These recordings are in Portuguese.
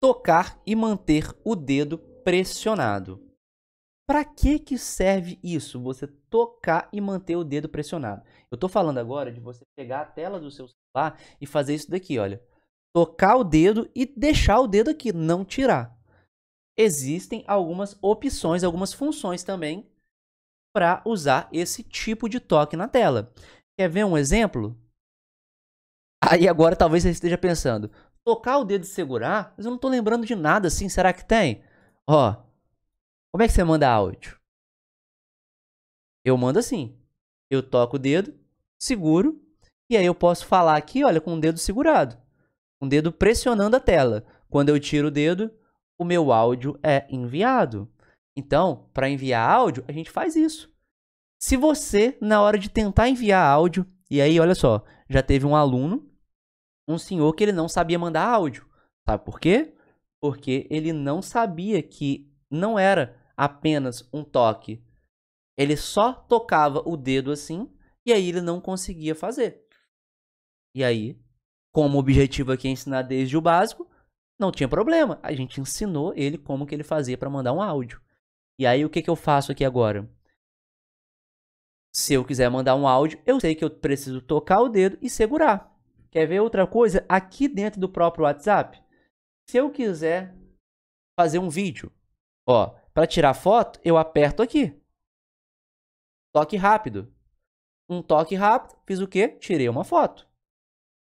tocar e manter o dedo pressionado. Para que que serve isso? Você tocar e manter o dedo pressionado. Eu estou falando agora de você pegar a tela do seu celular e fazer isso daqui, olha. Tocar o dedo e deixar o dedo aqui, não tirar. Existem algumas opções, algumas funções também para usar esse tipo de toque na tela. Quer ver um exemplo? Aí agora talvez você esteja pensando, tocar o dedo e segurar, mas eu não tô lembrando de nada assim, será que tem? Ó, como é que você manda áudio? Eu mando assim. Eu toco o dedo, seguro, e aí eu posso falar aqui, olha, com o dedo segurado. Com o dedo pressionando a tela. Quando eu tiro o dedo, o meu áudio é enviado. Então, para enviar áudio, a gente faz isso. Se você, na hora de tentar enviar áudio, e aí, olha só, já teve um aluno um senhor que ele não sabia mandar áudio. Sabe por quê? Porque ele não sabia que não era apenas um toque. Ele só tocava o dedo assim e aí ele não conseguia fazer. E aí, como objetivo aqui é ensinar desde o básico, não tinha problema. A gente ensinou ele como que ele fazia para mandar um áudio. E aí o que, que eu faço aqui agora? Se eu quiser mandar um áudio, eu sei que eu preciso tocar o dedo e segurar. Quer ver outra coisa? Aqui dentro do próprio WhatsApp, se eu quiser fazer um vídeo, ó, para tirar foto, eu aperto aqui. Toque rápido. Um toque rápido, fiz o quê? Tirei uma foto.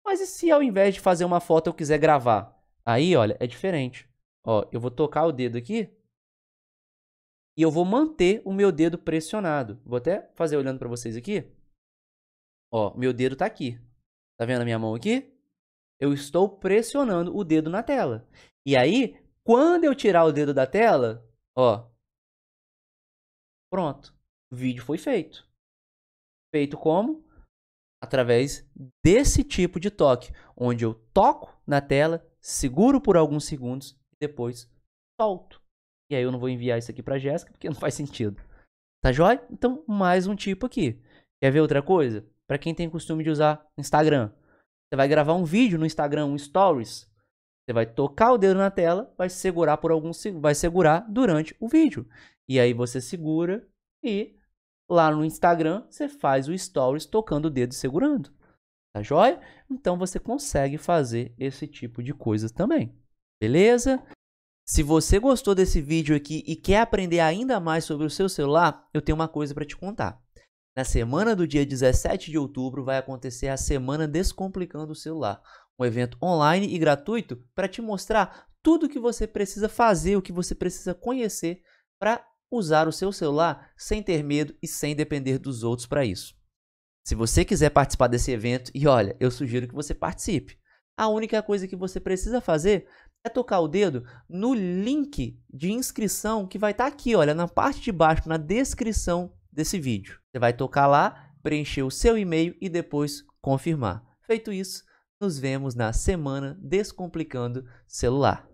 Mas e se ao invés de fazer uma foto eu quiser gravar? Aí, olha, é diferente. Ó, eu vou tocar o dedo aqui e eu vou manter o meu dedo pressionado. Vou até fazer olhando para vocês aqui. Ó, meu dedo tá aqui. Tá vendo a minha mão aqui? Eu estou pressionando o dedo na tela. E aí, quando eu tirar o dedo da tela, ó. Pronto. O vídeo foi feito. Feito como? Através desse tipo de toque, onde eu toco na tela, seguro por alguns segundos e depois solto. E aí eu não vou enviar isso aqui para Jéssica porque não faz sentido. Tá joia? Então, mais um tipo aqui. Quer ver outra coisa? para quem tem costume de usar Instagram. Você vai gravar um vídeo no Instagram, um stories. Você vai tocar o dedo na tela, vai segurar por algum vai segurar durante o vídeo. E aí você segura e lá no Instagram você faz o stories tocando o dedo e segurando. Tá joia? Então você consegue fazer esse tipo de coisa também. Beleza? Se você gostou desse vídeo aqui e quer aprender ainda mais sobre o seu celular, eu tenho uma coisa para te contar. Na semana do dia 17 de outubro vai acontecer a Semana Descomplicando o Celular, um evento online e gratuito para te mostrar tudo o que você precisa fazer, o que você precisa conhecer para usar o seu celular sem ter medo e sem depender dos outros para isso. Se você quiser participar desse evento, e olha, eu sugiro que você participe. A única coisa que você precisa fazer é tocar o dedo no link de inscrição que vai estar tá aqui, olha, na parte de baixo, na descrição desse vídeo. Você vai tocar lá, preencher o seu e-mail e depois confirmar. Feito isso, nos vemos na semana Descomplicando Celular.